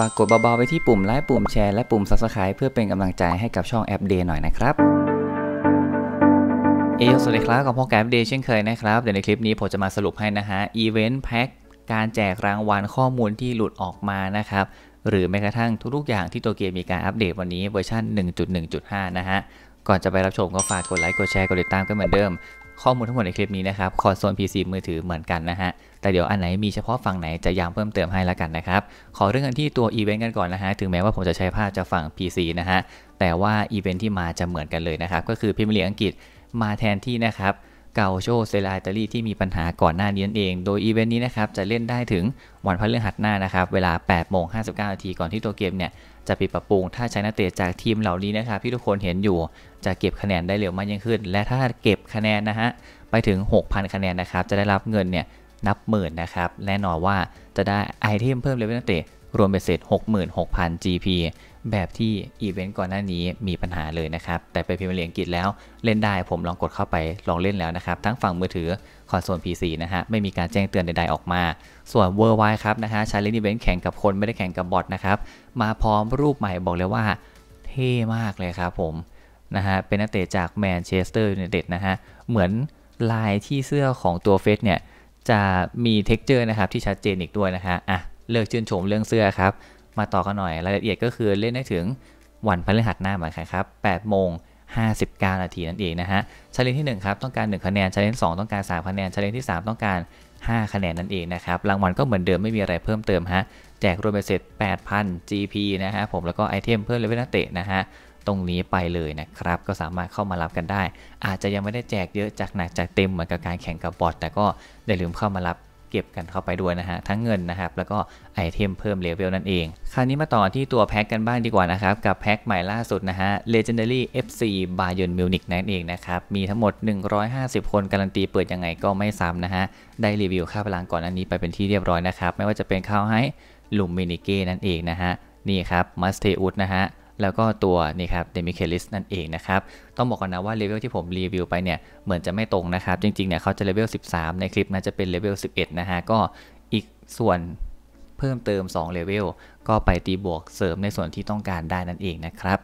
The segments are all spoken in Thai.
ฝากกดเบาๆไปที่ปุ่ม ไลค์ปุ่มแชร์ และปุ่ม Subscribe เพื่อเป็นกำลังใจให้กับช่องแอปเดย์หน่อยนะครับ เอสวัสดีครับกับพ่อแกรมเดย์เช่นเคยนะครับ เดี๋ยวในคลิปนี้ ผมจะมาสรุปให้นะฮะอีเวนต์แพ็กการแจกรางวัลข้อมูลที่หลุดออกมานะครับ หรือแม้กระทั่งทุกๆ อย่างที่ตัวเกมมีการอัปเดตวันนี้เวอร์ชัน1.1.5 นะฮะ ก่อนจะไปรับชมก็ฝากกดไลค์กดแชร์กดติดตามกันเหมือนเดิมข้อมูลทั้งหมดในคลิปนี้นะครับคอนโซล PC มือถือเหมือนกันนะฮะแต่เดี๋ยวอันไหนมีเฉพาะฝั่งไหนจะย้ำเพิ่มเติมให้ละกันนะครับขอเรื่องกันที่ตัวอีเวนต์กันก่อนนะฮะถึงแม้ว่าผมจะใช้ภาพจากฝั่ง PC นะฮะแต่ว่าอีเวนต์ที่มาจะเหมือนกันเลยนะครับ ก็คือพิมพ์เลียงอังกฤษมาแทนที่นะครับเกาโชเซลาอิตาลีที่มีปัญหาก่อนหน้านี้นั่นเอง โดยอีเวนต์นี้นะครับ จะเล่นได้ถึงวันพฤหัสหน้านะครับ เวลา8โมง59นาทีก่อนที่ตัวเกมเนี่ย จะปิดปรับปรุง ถ้าใช้นักเตะจากทีมเหล่านี้นะครับที่ทุกคนเห็นอยู่จะเก็บคะแนนได้เร็วมากยิ่งขึ้น และถ้าเก็บคะแนนนะฮะไปถึง 6,000 คะแนนนะครับจะได้รับเงินเนี่ยนับหมื่นนะครับแน่นอนว่าจะได้ไอเทมเพิ่มเลเวลนักเตะ รวมเป็นเสร็จ66,000 GP แบบที่อีเวนต์ก่อนหน้านี้มีปัญหาเลยนะครับ แต่ไปพิมพ์เหรียญงกฤษแล้วเล่นได้ ผมลองกดเข้าไป ลองเล่นแล้วนะครับ ทั้งฝั่งมือถือคอนโซล PC นะฮะไม่มีการแจ้งเตือนใดๆออกมา ส่วน w o r l d w i d ครับนะฮะชาเลนอีเวนต์แข่งกับคนไม่ได้แข่งกับบอทนะครับ มาพร้อมรูปใหม่บอกเลยว่า เท่มากเลยครับผมนะฮะเป็นนักเตะจากแมนเชสเตอร์ยูไนเต็ดนะฮะเหมือน ลายที่เสื้อของตัวเฟสเนี่ยจะมีเท็กเจอร์นะครับที่ชัดเจนอีกด้วยนะฮะอ่ะเลิกชื่นชมเรื่องเสื้อครับมาต่อกันหน่อยรายละเอียดก็คือเล่นได้ถึงวันพฤหัสหน้าเหมือนกันครับ8โมง59นาทีนั่นเองนะฮะ ชาเลนที่1ครับต้องการ1คะแนน ชาเลนสองต้องการ3คะแนน ชาเลนที่ 3 ต้องการ 5 คะแนนนั่นเองนะครับรางวัลก็เหมือนเดิมไม่มีอะไรเพิ่มเติมฮะแจกรวมไปเสร็จ 8,000 GP นะฮะผมแล้วก็ไอเทมเพิ่มเลเวลนักเตะนะฮะตรงนี้ไปเลยนะครับ ก็สามารถเข้ามารับกันได้ อาจจะยังไม่ได้แจกเยอะจากหนักจากเต็มเหมือนกับการแข่งกับบอทแต่ก็อย่าลืมเข้ามารับเก็บกันเข้าไปด้วยนะฮะ ทั้งเงินนะครับ แล้วก็ไอเทมเพิ่มเลเวลนั่นเอง คราวนี้มาต่อที่ตัวแพ็กกันบ้างดีกว่านะครับ กับแพ็กใหม่ล่าสุดนะฮะ Legendary FC Bayern Munich นั่นเองนะครับ มีทั้งหมด 150 คนการันตีเปิดยังไงก็ไม่ซ้ำนะฮะ ได้รีวิวค่าพลังก่อนอันนี้ไปเป็นที่เรียบร้อยนะครับ ไม่ว่าจะเป็นข้าวให้ลุมมินิเก้นั่นเองนะฮะนี่ครับมาสเตอุสนะฮะแล้วก็ตัวนี่ครับเดมิเคลิสนั่นเองนะครับ ต้องบอกก่อนนะว่าเลเวลที่ผมรีวิวไปเนี่ย เหมือนจะไม่ตรงนะครับ จริงๆ เนี่ยเขาจะเลเวล13 ในคลิปนะจะเป็นเลเวล11 นะฮะ ก็อีกส่วนเพิ่มเติม2เลเวลก็ไปตีบวกเสริมในส่วนที่ต้องการได้นั่นเองนะครับ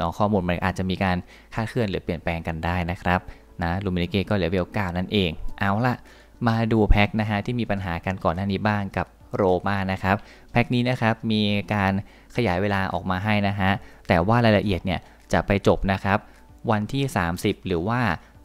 น้องข้อมูลมันอาจจะมีการคาดเคลื่อนหรือเปลี่ยนแปลงกันได้นะครับนะลูมินิเกก็เลเวล9นั่นเองเอาละมาดูแพ็คนะฮะที่มีปัญหากันก่อนหน้านี้บ้างกับโรมานะครับแพ็คนี้นะครับ มีการขยายเวลาออกมาให้นะฮะ แต่ว่ารายละเอียดเนี่ย จะไปจบนะครับ วันที่ 30 หรือว่า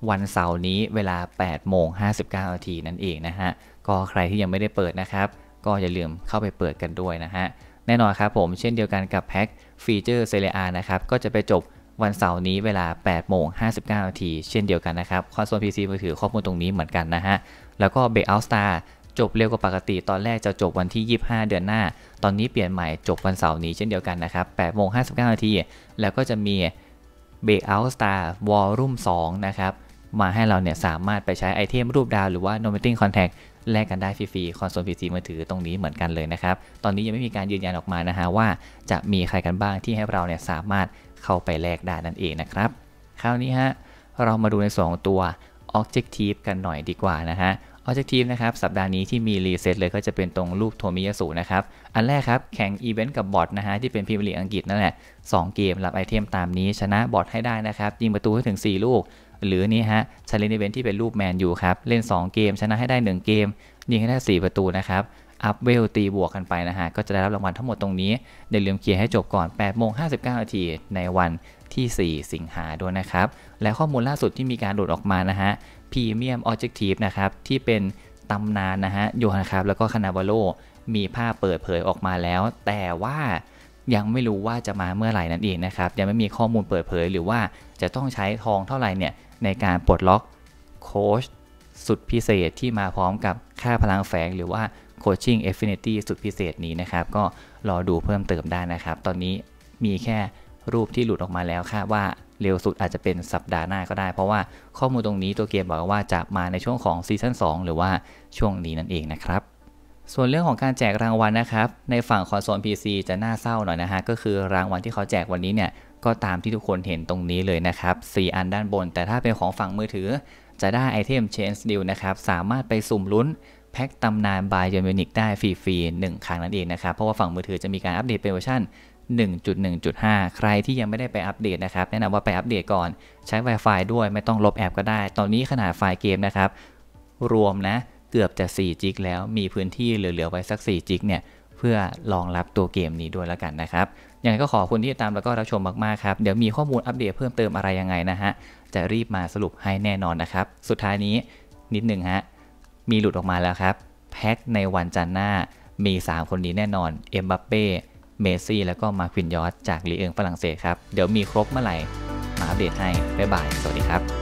วันเสาร์นี้เวลา8โมง59นาทีนั่นเองนะฮะ ก็ใครที่ยังไม่ได้เปิดนะครับ ก็อย่าลืมเข้าไปเปิดกันด้วยนะฮะแน่นอนครับผมเช่นเดียวกันกับแพ็คฟีเจอร์เซเลอานะครับ ก็จะไปจบวันเสาร์นี้เวลา8โมง59นาทีเช่นเดียวกันนะครับคอนโซล PC มือถือข้อมูลตรงนี้เหมือนกันนะฮะแล้วก็เบรกเอา t Star จบเร็วกว่าปกติ ตอนแรกจะจบวันที่ 25 เดือนหน้า ตอนนี้เปลี่ยนใหม่จบวันเสาร์นี้เช่นเดียวกันนะครับ8โมง59นาที แล้วก็จะมี Breakout Star Volume 2นะครับ มาให้เราเนี่ยสามารถไปใช้ไอเทมรูปดาวหรือว่า Nominating Contact แลกกันได้ฟรีๆคอนโซลพีซีมือถือตรงนี้เหมือนกันเลยนะครับ ตอนนี้ยังไม่มีการยืนยันออกมานะฮะว่าจะมีใครกันบ้างที่ให้เราเนี่ยสามารถเข้าไปแลกได้นั่นเองนะครับ คราวนี้ฮะเรามาดูในสองตัว Objective กันหน่อยดีกว่านะฮะ Objective นะครับสัปดาห์นี้ที่มีรีเซ็ตเลย ก็จะเป็นตรงลูกโทมิยาสุนะครับอันแรกครับแข่งอีเวนต์กับบอทนะฮะที่เป็นพรีเมียร์ลีอังกฤษนั่นแหละ2เกมรับไอเทมตามนี้ ชนะบอทให้ได้นะครับ ยิงประตูให้ถึง 4 ลูก หรือนี่ฮะชาเลนจ์อีเวนต์ที่เป็นรูปแมนอยู่ครับเล่น 2 เกม ชนะให้ได้ 1 เกม ยิงให้ได้ 4 ประตูนะครับอัพเวลตีบวกกันไปนะฮะก็จะได้รับรางวัลทั้งหมดตรงนี้ เดี๋ยวลืมเคลียร์ให้จบก่อน8โมง59นาทีในวันที่ 4 สิงหาด้วยนะครับและข้อมูลล่าสุดที่มีการหลุดออกมานะฮะพรีเมียมออเจกตีฟนะครับ ที่เป็น ตำนานนะฮะโยฮันครับแล้วก็คานาวาโลมีภาพเปิดเผยออกมาแล้ว แต่ว่ายังไม่รู้ว่าจะมาเมื่อไหร่นั่นเองนะครับ ยังไม่มีข้อมูลเปิดเผย หรือว่าจะต้องใช้ทองเท่าไหร่เนี่ย ในการปลดล็อกโค้ชสุดพิเศษที่มาพร้อมกับค่าพลังแฝง หรือว่าโคชชิ่งเอฟฟินิตี้สุดพิเศษนี้นะครับ ก็รอดูเพิ่มเติมได้นะครับ ตอนนี้มีแค่รูปที่หลุดออกมาแล้วคาดว่าเร็วสุดอาจจะเป็นสัปดาห์หน้าก็ได้ เพราะว่าข้อมูลตรงนี้ตัวเกมบอกว่าจะมาในช่วงของซีซั่น 2 หรือว่าช่วงนี้นั่นเองนะครับ ส่วนเรื่องของการแจกรางวัลนะครับ ในฝั่งคอนโซล PC จะน่าเศร้าหน่อยนะฮะก็คือรางวัลที่เขาแจกวันนี้เนี่ย ก็ตามที่ทุกคนเห็นตรงนี้เลยนะครับ4อันด้านบน แต่ถ้าเป็นของฝั่งมือถือ จะได้ไอเทม c h a n ์ e Deal นะครับสามารถไปสุ่มลุ้นแพ็กตำนานบายยอนิกได้ฟรีๆ 1 ครั้งนั่นเองนะครับเพราะว่าฝั่งมือถือจะมีการอัปเดตเป็นเวอร์ชัน1.1.5 ใครที่ยังไม่ได้ไปอัปเดตนะครับแนะนำว่าไปอัปเดตก่อน ใช้ Wi-Fi ด้วยไม่ต้องลบแอป ก็ได้ ตอนนี้ขนาดไฟล์เกมนะครับ รวมนะเกือบจะ4จิกแล้วมีพื้นที่เหลือๆไว้สัก4จิกเนี่ยเพื่อรองรับตัวเกมนี้ด้วยแล้วกันนะครับ ยังไงก็ขอบคุณที่ตามแล้วก็รับชมมากๆครับ เดี๋ยวมีข้อมูลอัปเดตเพิ่มเติมอะไรยังไงนะฮะจะรีบมาสรุปให้แน่นอนนะครับสุดท้ายนี้นิดหนึ่งฮะมีหลุดออกมาแล้วครับแพ็กในวันจันทร์หน้ามี3 คนนี้แน่นอนเอ็มบัปเป้เมซี่แล้วก็มาควินยอสจากลีเอิงฝรั่งเศสครับ เดี๋ยวมีครบเมื่อไหร่ มาอัปเดตให้ บ๊ายบาย สวัสดีครับ